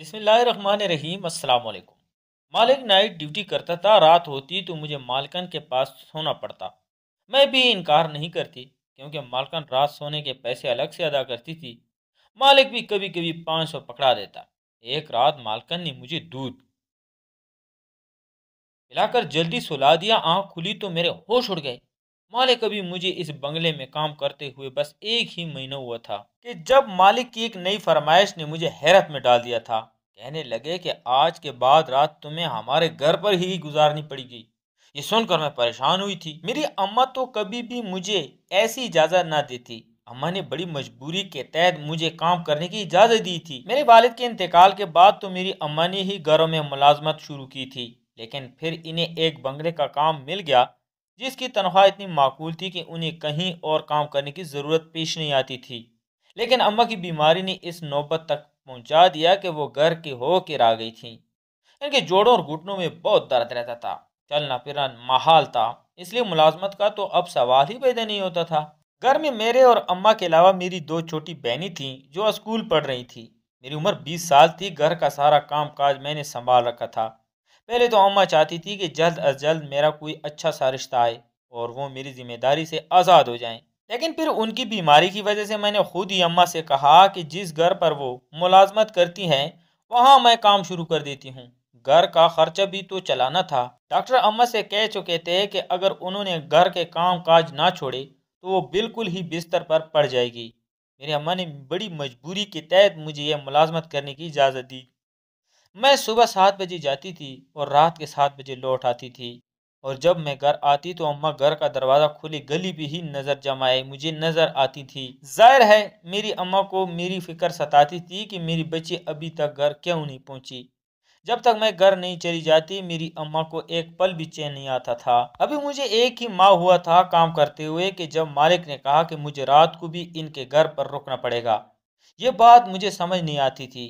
बसमान रहीम असलकुम मालिक night duty करता था रात होती तो मुझे मालकन के पास सोना पड़ता मैं भी इनकार नहीं करती क्योंकि मालकन रात सोने के पैसे अलग से अदा करती थी मालिक भी कभी कभी पाँच सौ पकड़ा देता एक रात मालकन ने मुझे दूध पिलाकर जल्दी सुला दिया आँख खुली तो मेरे होश उड़ गए मालिक अभी मुझे इस बंगले में काम करते हुए बस एक ही महीना हुआ था कि जब मालिक की एक नई फरमाइश ने मुझे हैरत में डाल दिया था कहने लगे कि आज के बाद रात तुम्हें हमारे घर पर ही गुजारनी पड़ेगी ये सुनकर मैं परेशान हुई थी मेरी अम्मा तो कभी भी मुझे ऐसी इजाज़त ना देती अम्मा ने बड़ी मजबूरी के तहत मुझे काम करने की इजाज़त दी थी मेरे वालिद के इंतकाल के बाद तो मेरी अम्मा ने ही घरों में मुलाजमत शुरू की थी लेकिन फिर इन्हें एक बंगले का काम मिल गया जिसकी तनख्वाह इतनी माकूल थी कि उन्हें कहीं और काम करने की ज़रूरत पेश नहीं आती थी लेकिन अम्मा की बीमारी ने इस नौबत तक पहुंचा दिया कि वो घर के होकर आ गई थी इनके जोड़ों और घुटनों में बहुत दर्द रहता था चलना फिरना माहौल था इसलिए मुलाजमत का तो अब सवाल ही पैदा नहीं होता था घर में मेरे और अम्मा के अलावा मेरी दो छोटी बहनी थीं जो स्कूल पढ़ रही थी मेरी उम्र बीस साल थी घर का सारा काम काज मैंने संभाल रखा था पहले तो अम्मा चाहती थी कि जल्द अज जल्द मेरा कोई अच्छा सा रिश्ता आए और वो मेरी जिम्मेदारी से आज़ाद हो जाएं लेकिन फिर उनकी बीमारी की वजह से मैंने खुद ही अम्मा से कहा कि जिस घर पर वो मुलाजमत करती हैं वहाँ मैं काम शुरू कर देती हूँ घर का खर्चा भी तो चलाना था डॉक्टर अम्मा से कह चुके थे कि अगर उन्होंने घर के काम काज ना छोड़े तो वो बिल्कुल ही बिस्तर पर पड़ जाएगी मेरी अम्मा ने बड़ी मजबूरी के तहत मुझे यह मुलाजमत करने की इजाज़त दी मैं सुबह सात बजे जाती थी और रात के सात बजे लौट आती थी और जब मैं घर आती तो अम्मा घर का दरवाज़ा खुली गली पे ही नज़र जमाए मुझे नज़र आती थी जाहिर है मेरी अम्मा को मेरी फिक्र सताती थी कि मेरी बच्ची अभी तक घर क्यों नहीं पहुंची जब तक मैं घर नहीं चली जाती मेरी अम्मा को एक पल भी चैन नहीं आता था अभी मुझे एक ही माँ हुआ था काम करते हुए कि जब मालिक ने कहा कि मुझे रात को भी इनके घर पर रुकना पड़ेगा ये बात मुझे समझ नहीं आती थी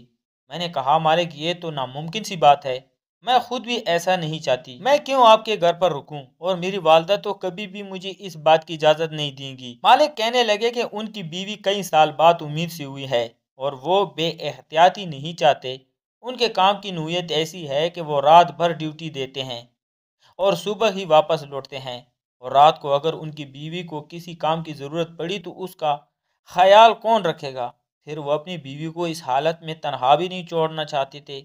मैंने कहा मालिक ये तो नामुमकिन सी बात है मैं खुद भी ऐसा नहीं चाहती मैं क्यों आपके घर पर रुकूं और मेरी वालदा तो कभी भी मुझे इस बात की इजाज़त नहीं देंगी मालिक कहने लगे कि उनकी बीवी कई साल बाद उम्मीद से हुई है और वो एहतियाती नहीं चाहते उनके काम की नोयत ऐसी है कि वो रात भर ड्यूटी देते हैं और सुबह ही वापस लौटते हैं और रात को अगर उनकी बीवी को किसी काम की ज़रूरत पड़ी तो उसका ख्याल कौन रखेगा फिर वह अपनी बीवी को इस हालत में तनहा भी नहीं छोड़ना चाहते थे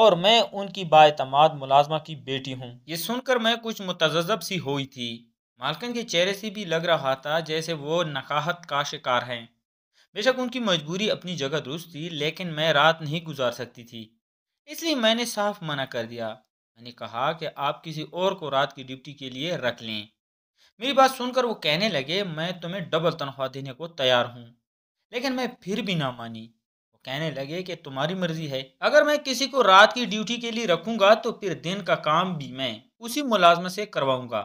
और मैं उनकी बातमाद मुलाजमा की बेटी हूँ ये सुनकर मैं कुछ मुतजब सी हुई थी मालकन के चेहरे से भी लग रहा था जैसे वो नकाहत का शिकार हैं बेशक उनकी मजबूरी अपनी जगह दुरुस्त थी लेकिन मैं रात नहीं गुजार सकती थी इसलिए मैंने साफ मना कर दिया मैंने कहा कि आप किसी और को रात की ड्यूटी के लिए रख लें मेरी बात सुनकर वो कहने लगे मैं तुम्हें डबल तनख्वाह देने को तैयार हूँ लेकिन मैं फिर भी ना मानी वो कहने लगे कि तुम्हारी मर्जी है अगर मैं किसी को रात की ड्यूटी के लिए रखूंगा तो फिर दिन का काम भी मैं उसी मुलाजमत से करवाऊंगा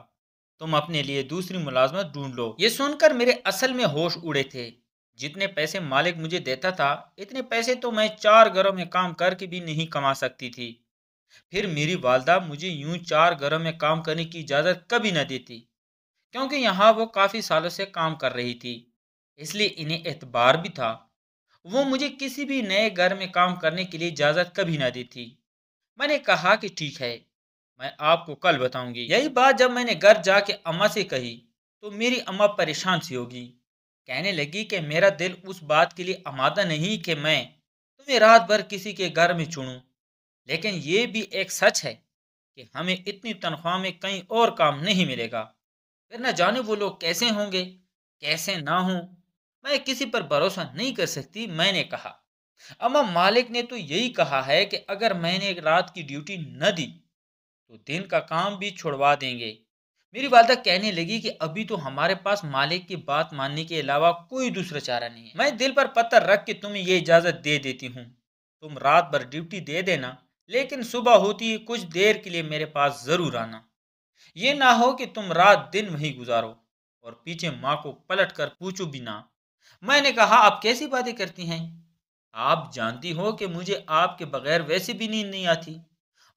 तुम अपने लिए दूसरी मुलाजमत ढूंढ लो ये सुनकर मेरे असल में होश उड़े थे जितने पैसे मालिक मुझे देता था इतने पैसे तो मैं चार घरों में काम करके भी नहीं कमा सकती थी फिर मेरी वालदा मुझे यूं चार घरों में काम करने की इजाज़त कभी न देती क्योंकि यहाँ वो काफ़ी सालों से काम कर रही थी इसलिए इन्हें एतबार भी था वो मुझे किसी भी नए घर में काम करने के लिए इजाज़त कभी ना देती मैंने कहा कि ठीक है मैं आपको कल बताऊंगी यही बात जब मैंने घर जाके अम्मा से कही तो मेरी अम्मा परेशान सी होगी कहने लगी कि मेरा दिल उस बात के लिए आमादा नहीं कि मैं तुम्हें रात भर किसी के घर में चुनूं लेकिन ये भी एक सच है कि हमें इतनी तनख्वाह में कहीं और काम नहीं मिलेगा फिर न जाने वो लोग कैसे होंगे कैसे ना हों मैं किसी पर भरोसा नहीं कर सकती मैंने कहा अम्मा मालिक ने तो यही कहा है कि अगर मैंने रात की ड्यूटी न दी तो दिन का काम भी छुड़वा देंगे मेरी वालदा कहने लगी कि अभी तो हमारे पास मालिक की बात मानने के अलावा कोई दूसरा चारा नहीं है मैं दिल पर पत्थर रख के तुम्हें यह इजाज़त दे देती हूँ तुम रात भर ड्यूटी दे देना लेकिन सुबह होती ही कुछ देर के लिए मेरे पास ज़रूर आना ये ना हो कि तुम रात दिन वहीं गुजारो और पीछे माँ को पलट कर पूछो भी ना मैंने कहा आप कैसी बातें करती हैं आप जानती हो कि मुझे आपके बगैर वैसे भी नींद नहीं आती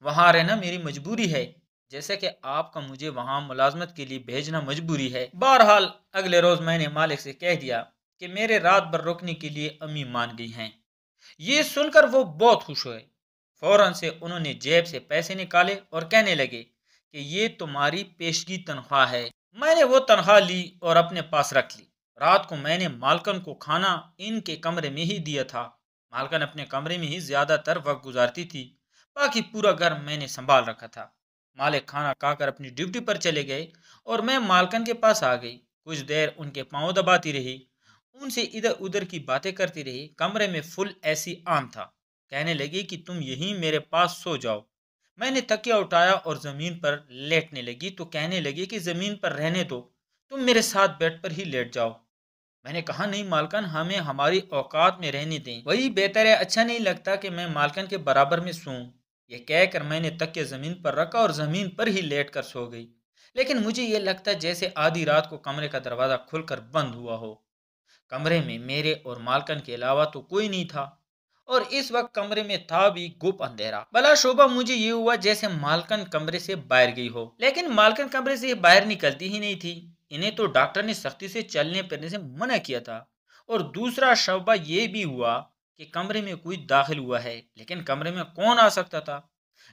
वहाँ रहना मेरी मजबूरी है जैसे कि आपका मुझे वहाँ मुलाजमत के लिए भेजना मजबूरी है बहरहाल अगले रोज़ मैंने मालिक से कह दिया कि मेरे रात भर रुकने के लिए अम्मी मान गई हैं ये सुनकर वो बहुत खुश हुए फ़ौरन से उन्होंने जेब से पैसे निकाले और कहने लगे कि ये तुम्हारी पेशगी तनख्वाह है मैंने वो तनख्वाह ली और अपने पास रख ली रात को मैंने मालकन को खाना इनके कमरे में ही दिया था मालकन अपने कमरे में ही ज़्यादातर वक्त गुजारती थी बाकी पूरा घर मैंने संभाल रखा था मालिक खाना खाकर अपनी ड्यूटी पर चले गए और मैं मालकन के पास आ गई कुछ देर उनके पाँव दबाती रही उनसे इधर उधर की बातें करती रही कमरे में फुल ऐसी आम था कहने लगी कि तुम यहीं मेरे पास सो जाओ मैंने तकिया उठाया और ज़मीन पर लेटने लगी तो कहने लगी कि ज़मीन पर रहने दो तुम मेरे साथ बेड पर ही लेट जाओ मैंने कहा नहीं मालकन हमें हमारी औकात में रहने दें वही बेहतर है अच्छा नहीं लगता कि मैं मालकन के बराबर में सूं यह कहकर मैंने तकिया ज़मीन पर रखा और ज़मीन पर ही लेट कर सो गई लेकिन मुझे ये लगता जैसे आधी रात को कमरे का दरवाज़ा खुलकर बंद हुआ हो कमरे में मेरे और मालकन के अलावा तो कोई नहीं था और इस वक्त कमरे में था भी गुप अंधेरा भला शोभा मुझे ये हुआ जैसे मालकन कमरे से बाहर गई हो लेकिन मालकन कमरे से बाहर निकलती ही नहीं थी इन्हें तो डॉक्टर ने सख्ती से चलने फिरने से मना किया था और दूसरा शबा ये भी हुआ कि कमरे में कोई दाखिल हुआ है लेकिन कमरे में कौन आ सकता था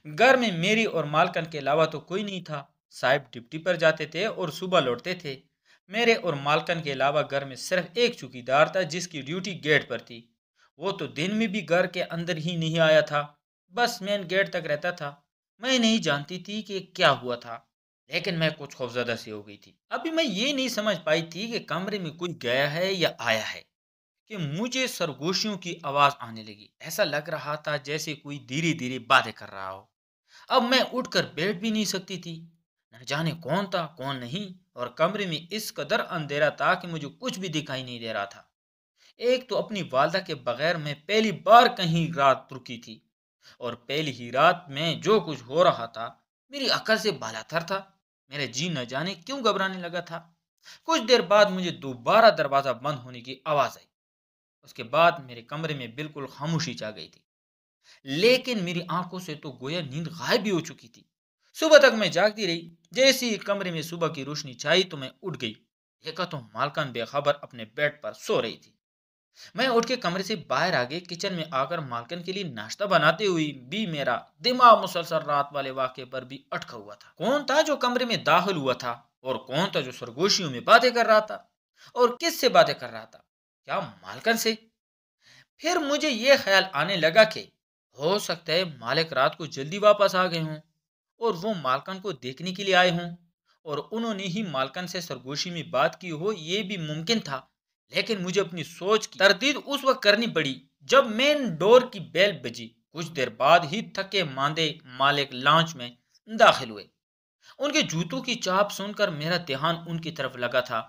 घर में मेरी और मालकन के अलावा तो कोई नहीं था साहब डिप्टी पर जाते थे और सुबह लौटते थे मेरे और मालकन के अलावा घर में सिर्फ एक चौकीदार था जिसकी ड्यूटी गेट पर थी वो तो दिन में भी घर के अंदर ही नहीं आया था बस मेन गेट तक रहता था मैं नहीं जानती थी कि क्या हुआ था लेकिन मैं कुछ खौफजदा सी हो गई थी अभी मैं ये नहीं समझ पाई थी कि कमरे में कोई गया है या आया है कि मुझे सरगोशियों की आवाज़ आने लगी ऐसा लग रहा था जैसे कोई धीरे धीरे बातें कर रहा हो अब मैं उठकर बैठ भी नहीं सकती थी न जाने कौन था कौन नहीं और कमरे में इस कदर अंधेरा था कि मुझे कुछ भी दिखाई नहीं दे रहा था एक तो अपनी वालदा के बगैर मैं पहली बार कहीं रात रुकी थी और पहली ही रात में जो कुछ हो रहा था मेरी अकल से बालाथर था मेरे जी न जाने क्यों घबराने लगा था कुछ देर बाद मुझे दोबारा दरवाज़ा बंद होने की आवाज़ आई उसके बाद मेरे कमरे में बिल्कुल खामोशी छा गई थी लेकिन मेरी आंखों से तो गोया नींद गायब भी हो चुकी थी सुबह तक मैं जागती रही जैसे ही कमरे में सुबह की रोशनी छाई तो मैं उठ गई देखा तो मालकान बेखबर अपने बेड पर सो रही थी मैं उठ के कमरे से बाहर आ गई किचन में आकर मालकन के लिए नाश्ता बनाते हुए भी मेरा दिमाग मुसलसल रात वाले वाक्य पर भी अटका हुआ था कौन था जो कमरे में दाखिल हुआ था और कौन था जो सरगोशियों में बातें कर रहा था और किस से बातें कर रहा था क्या मालकन से फिर मुझे ये ख्याल आने लगा कि हो सकता है मालिक रात को जल्दी वापस आ गए हों और वो मालकन को देखने के लिए आए हों और उन्होंने ही मालकन से सरगोशी में बात की हो ये भी मुमकिन था लेकिन मुझे अपनी सोच की तरदीद उस वक्त करनी पड़ी जब मेन डोर की बेल बजी कुछ देर बाद ही थके मांदे मालिक लॉन्च में दाखिल हुए उनके जूतों की चाप सुनकर मेरा ध्यान उनकी तरफ लगा था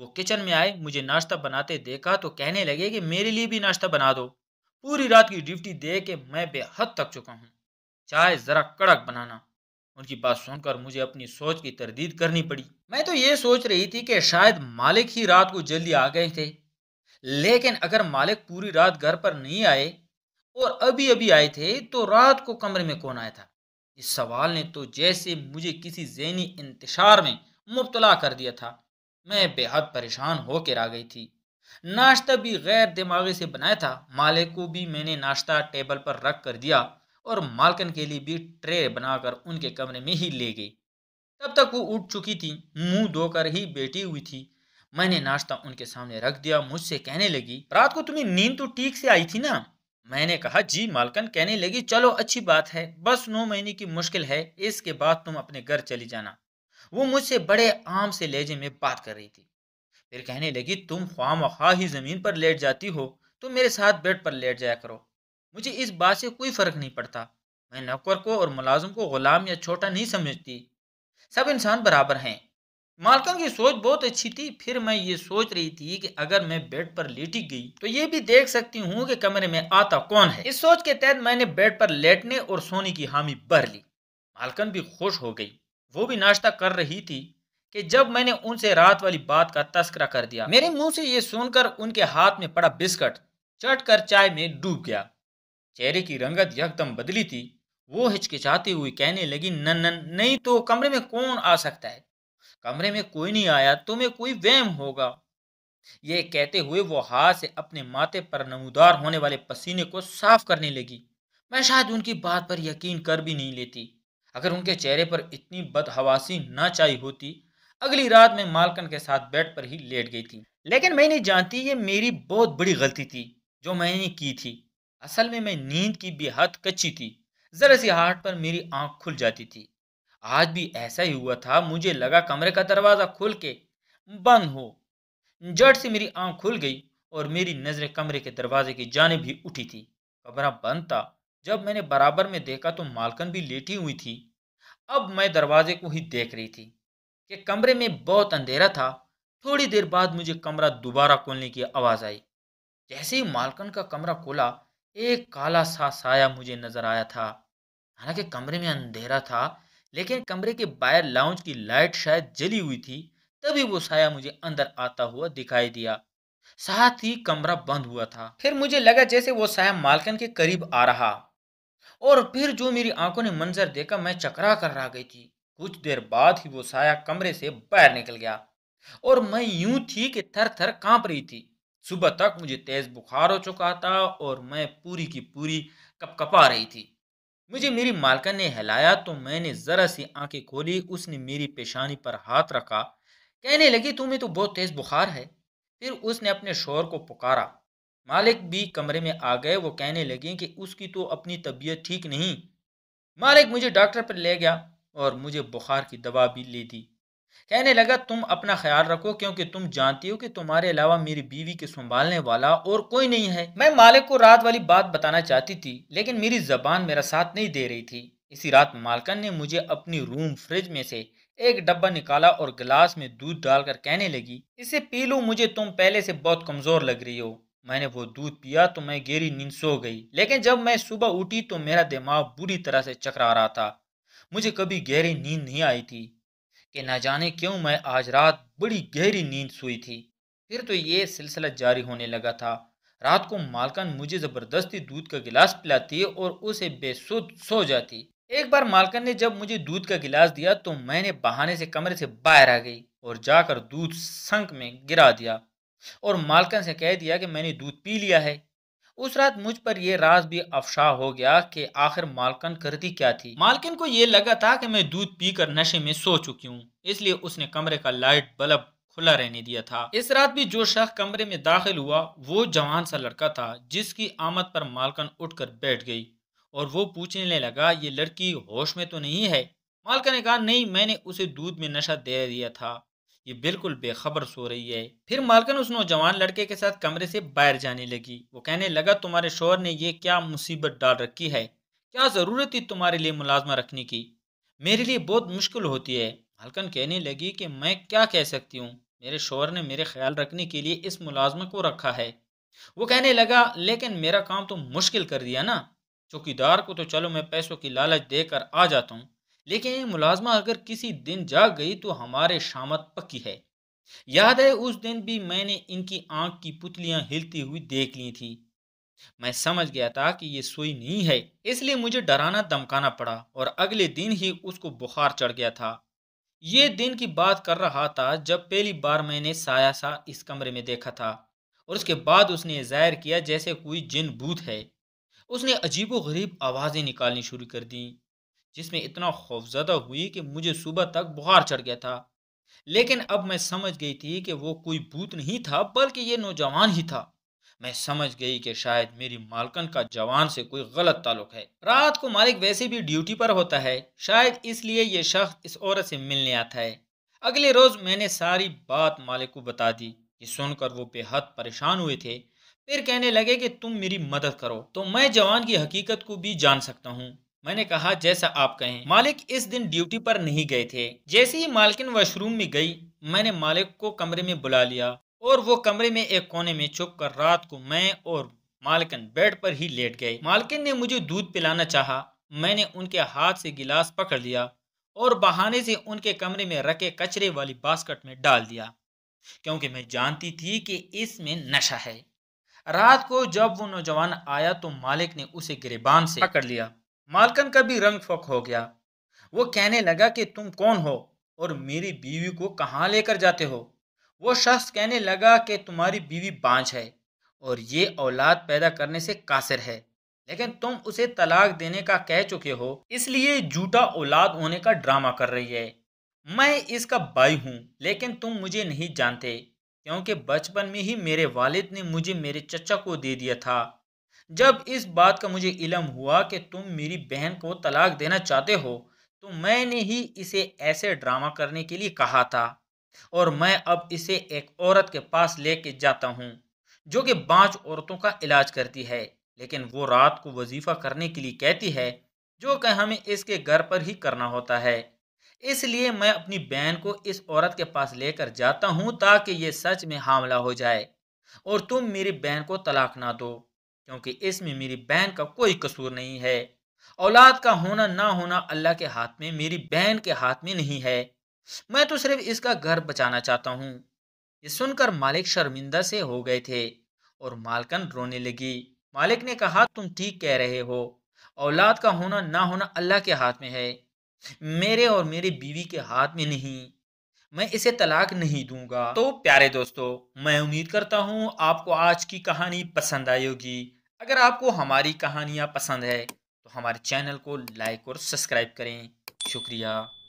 वो किचन में आए मुझे नाश्ता बनाते देखा तो कहने लगे कि मेरे लिए भी नाश्ता बना दो पूरी रात की ड्यूटी दे के मैं बेहद थक चुका हूँ चाय ज़रा कड़क बनाना उनकी बात सुनकर मुझे अपनी सोच की तरदीद करनी पड़ी मैं तो ये सोच रही थी कि शायद मालिक ही रात को जल्दी आ गए थे लेकिन अगर मालिक पूरी रात घर पर नहीं आए और अभी अभी आए थे तो रात को कमरे में कौन आया था इस सवाल ने तो जैसे मुझे किसी जहनी इंतशार में मुबतला कर दिया था मैं बेहद परेशान होकर आ गई थी नाश्ता भी गैर दिमागी से बनाया था मालिक को भी मैंने नाश्ता टेबल पर रख कर दिया और मालकन के लिए भी ट्रे बनाकर उनके कमरे में ही ले गई तब तक वो उठ चुकी थी मुंह धोकर ही बैठी हुई थी मैंने नाश्ता उनके सामने रख दिया मुझसे कहने लगी रात को तुम्हें नींद तो ठीक से आई थी ना मैंने कहा जी मालकन कहने लगी चलो अच्छी बात है बस नौ महीने की मुश्किल है इसके बाद तुम अपने घर चली जाना वो मुझसे बड़े आम से लहजे में बात कर रही थी फिर कहने लगी तुम ख्वा खा ही ज़मीन पर लेट जाती हो तो मेरे साथ बेड पर लेट जाया करो मुझे इस बात से कोई फ़र्क नहीं पड़ता मैं नौकर को और मुलाजम को ग़ुलाम या छोटा नहीं समझती सब इंसान बराबर हैं मालकन की सोच बहुत अच्छी थी फिर मैं ये सोच रही थी कि अगर मैं बेड पर लेटी गई तो ये भी देख सकती हूँ कि कमरे में आता कौन है इस सोच के तहत मैंने बेड पर लेटने और सोने की हामी भर ली मालकन भी खुश हो गई वो भी नाश्ता कर रही थी कि जब मैंने उनसे रात वाली बात का तस्करा कर दिया मेरे मुंह से ये सुनकर उनके हाथ में पड़ा बिस्कट चट कर चाय में डूब गया चेहरे की रंगत यकदम बदली थी वो हिचकिचाती हुई कहने लगी नन नन नहीं तो कमरे में कौन आ सकता है कमरे में कोई नहीं आया तुम्हें कोई वहम होगा ये कहते हुए वो हाथ से अपने माथे पर नमूदार होने वाले पसीने को साफ करने लगी मैं शायद उनकी बात पर यकीन कर भी नहीं लेती अगर उनके चेहरे पर इतनी बदहवासी ना चाही होती अगली रात मैं मालकन के साथ बेड पर ही लेट गई थी लेकिन मैं नहीं जानती ये मेरी बहुत बड़ी गलती थी जो मैंने की थी असल में मैं नींद की बेहद कच्ची थी ज़रा सी हाट पर मेरी आंख खुल जाती थी आज भी ऐसा ही हुआ था मुझे लगा कमरे का दरवाज़ा खोल के बंद हो जट से मेरी आंख खुल गई और मेरी नज़रें कमरे के दरवाजे की जाने भी उठी थी कमरा बंद था जब मैंने बराबर में देखा तो मालकन भी लेटी हुई थी अब मैं दरवाजे को ही देख रही थी कि कमरे में बहुत अंधेरा था थोड़ी देर बाद मुझे कमरा दोबारा खोलने की आवाज़ आई जैसे ही मालकन का कमरा खोला एक काला सा साया मुझे नजर आया था हालांकि कमरे में अंधेरा था लेकिन कमरे के बाहर लाउंज की लाइट शायद जली हुई थी तभी वो साया मुझे अंदर आता हुआ दिखाई दिया साथ ही कमरा बंद हुआ था फिर मुझे लगा जैसे वो साया मालकन के करीब आ रहा और फिर जो मेरी आंखों ने मंजर देखा मैं चकरा कर रह गई थी कुछ देर बाद ही वो साया कमरे से बाहर निकल गया और मैं यूं थी कि थर थर कांप रही थी सुबह तक मुझे तेज़ बुखार हो चुका था और मैं पूरी की पूरी कपकपा रही थी मुझे मेरी मालका ने हिलाया तो मैंने ज़रा सी आंखें खोली उसने मेरी पेशानी पर हाथ रखा कहने लगी तुम्हें तो बहुत तेज़ बुखार है फिर उसने अपने शोर को पुकारा मालिक भी कमरे में आ गए वो कहने लगे कि उसकी तो अपनी तबीयत ठीक नहीं मालिक मुझे डॉक्टर पर ले गया और मुझे बुखार की दवा भी ले दी कहने लगा तुम अपना ख्याल रखो क्योंकि तुम जानती हो कि तुम्हारे अलावा मेरी बीवी के संभालने वाला और कोई नहीं है मैं मालिक को रात वाली बात बताना चाहती थी लेकिन मेरी जबान मेरा साथ नहीं दे रही थी इसी रात मालकन ने मुझे अपनी रूम फ्रिज में से एक डब्बा निकाला और गिलास में दूध डालकर कहने लगी इसे पी लो मुझे तुम पहले से बहुत कमजोर लग रही हो मैंने वो दूध पिया तो मैं गहरी नींद सो गई लेकिन जब मैं सुबह उठी तो मेरा दिमाग बुरी तरह से चकरा रहा था मुझे कभी गहरी नींद नहीं आई थी कि न जाने क्यों मैं आज रात बड़ी गहरी नींद सोई थी फिर तो ये सिलसिला जारी होने लगा था रात को मालकन मुझे ज़बरदस्ती दूध का गिलास पिलाती और उसे बेसुध सो जाती एक बार मालकन ने जब मुझे दूध का गिलास दिया तो मैंने बहाने से कमरे से बाहर आ गई और जाकर दूध संक में गिरा दिया और मालकन से कह दिया कि मैंने दूध पी लिया है उस रात मुझ पर यह राज भी अफशा हो गया कि आखिर मालकन करती क्या थी मालकन को यह लगा था कि मैं दूध पीकर नशे में सो चुकी हूँ इसलिए उसने कमरे का लाइट बल्ब खुला रहने दिया था इस रात भी जो शख्स कमरे में दाखिल हुआ वो जवान सा लड़का था जिसकी आमद पर मालकन उठकर बैठ गई और वो पूछने लगा ये लड़की होश में तो नहीं है मालकन ने कहा नहीं मैंने उसे दूध में नशा दे दिया था ये बिल्कुल बेखबर सो रही है फिर मालकन उस नौजवान लड़के के साथ कमरे से बाहर जाने लगी वो कहने लगा तुम्हारे शोर ने ये क्या मुसीबत डाल रखी है क्या ज़रूरत थी तुम्हारे लिए मुलाजमा रखने की मेरे लिए बहुत मुश्किल होती है मालकन कहने लगी कि मैं क्या कह सकती हूँ मेरे शोर ने मेरे ख्याल रखने के लिए इस मुलाजमा को रखा है वो कहने लगा लेकिन मेरा काम तो मुश्किल कर दिया ना चौकीदार को तो चलो मैं पैसों की लालच देकर आ जाता हूँ लेकिन मुलाजमा अगर किसी दिन जाग गई तो हमारे शामत पक्की है याद है उस दिन भी मैंने इनकी आंख की पुतलियां हिलती हुई देख ली थी मैं समझ गया था कि ये सुई नहीं है इसलिए मुझे डराना धमकाना पड़ा और अगले दिन ही उसको बुखार चढ़ गया था ये दिन की बात कर रहा था जब पहली बार मैंने साया सा इस कमरे में देखा था और उसके बाद उसने जाहिर किया जैसे कोई जिन भूत है उसने अजीबो गरीब आवाज़ें निकालनी शुरू कर दी जिसमें इतना खौफजदा हुई कि मुझे सुबह तक बुखार चढ़ गया था लेकिन अब मैं समझ गई थी कि वो कोई भूत नहीं था बल्कि ये नौजवान ही था मैं समझ गई कि शायद मेरी मालकन का जवान से कोई गलत ताल्लुक है रात को मालिक वैसे भी ड्यूटी पर होता है शायद इसलिए ये शख्स इस औरत से मिलने आता है अगले रोज मैंने सारी बात मालिक को बता दी ये सुनकर वो बेहद परेशान हुए थे फिर कहने लगे कि तुम मेरी मदद करो तो मैं जवान की हकीकत को भी जान सकता हूँ मैंने कहा जैसा आप कहें मालिक इस दिन ड्यूटी पर नहीं गए थे जैसे ही मालकिन वॉशरूम में गई मैंने मालिक को कमरे में बुला लिया और वो कमरे में एक कोने में छुप कर रात को मैं और मालकिन बेड पर ही लेट गए मालकिन ने मुझे दूध पिलाना चाहा मैंने उनके हाथ से गिलास पकड़ लिया और बहाने से उनके कमरे में रखे कचरे वाली बास्केट में डाल दिया क्योंकि मैं जानती थी कि इसमें नशा है रात को जब वो नौजवान आया तो मालिक ने उसे गिरेबान से पकड़ लिया मालकन का भी रंग फोक हो गया वो कहने लगा कि तुम कौन हो और मेरी बीवी को कहाँ लेकर जाते हो वो शख्स कहने लगा कि तुम्हारी बीवी बांझ है और ये औलाद पैदा करने से कासिर है लेकिन तुम उसे तलाक देने का कह चुके हो इसलिए झूठा औलाद होने का ड्रामा कर रही है मैं इसका भाई हूँ लेकिन तुम मुझे नहीं जानते क्योंकि बचपन में ही मेरे वालिद ने मुझे मेरे चचा को दे दिया था जब इस बात का मुझे इलम हुआ कि तुम मेरी बहन को तलाक देना चाहते हो तो मैंने ही इसे ऐसे ड्रामा करने के लिए कहा था और मैं अब इसे एक औरत के पास लेके जाता हूँ जो कि पांच औरतों का इलाज करती है लेकिन वो रात को वजीफ़ा करने के लिए कहती है जो कि हमें इसके घर पर ही करना होता है इसलिए मैं अपनी बहन को इस औरत के पास लेकर जाता हूँ ताकि ये सच में हामला हो जाए और तुम मेरी बहन को तलाक ना दो क्योंकि इसमें मेरी बहन का कोई कसूर नहीं है औलाद का होना ना होना अल्लाह के हाथ में मेरी बहन के हाथ में नहीं है मैं तो सिर्फ इसका घर बचाना चाहता हूँ ये सुनकर मालिक शर्मिंदा से हो गए थे और मालकन रोने लगी मालिक ने कहा तुम ठीक कह रहे हो औलाद का होना ना होना अल्लाह के हाथ में है मेरे और मेरी बीवी के हाथ में नहीं मैं इसे तलाक नहीं दूंगा तो प्यारे दोस्तों मैं उम्मीद करता हूँ आपको आज की कहानी पसंद आई होगी अगर आपको हमारी कहानियाँ पसंद है तो हमारे चैनल को लाइक और सब्सक्राइब करें शुक्रिया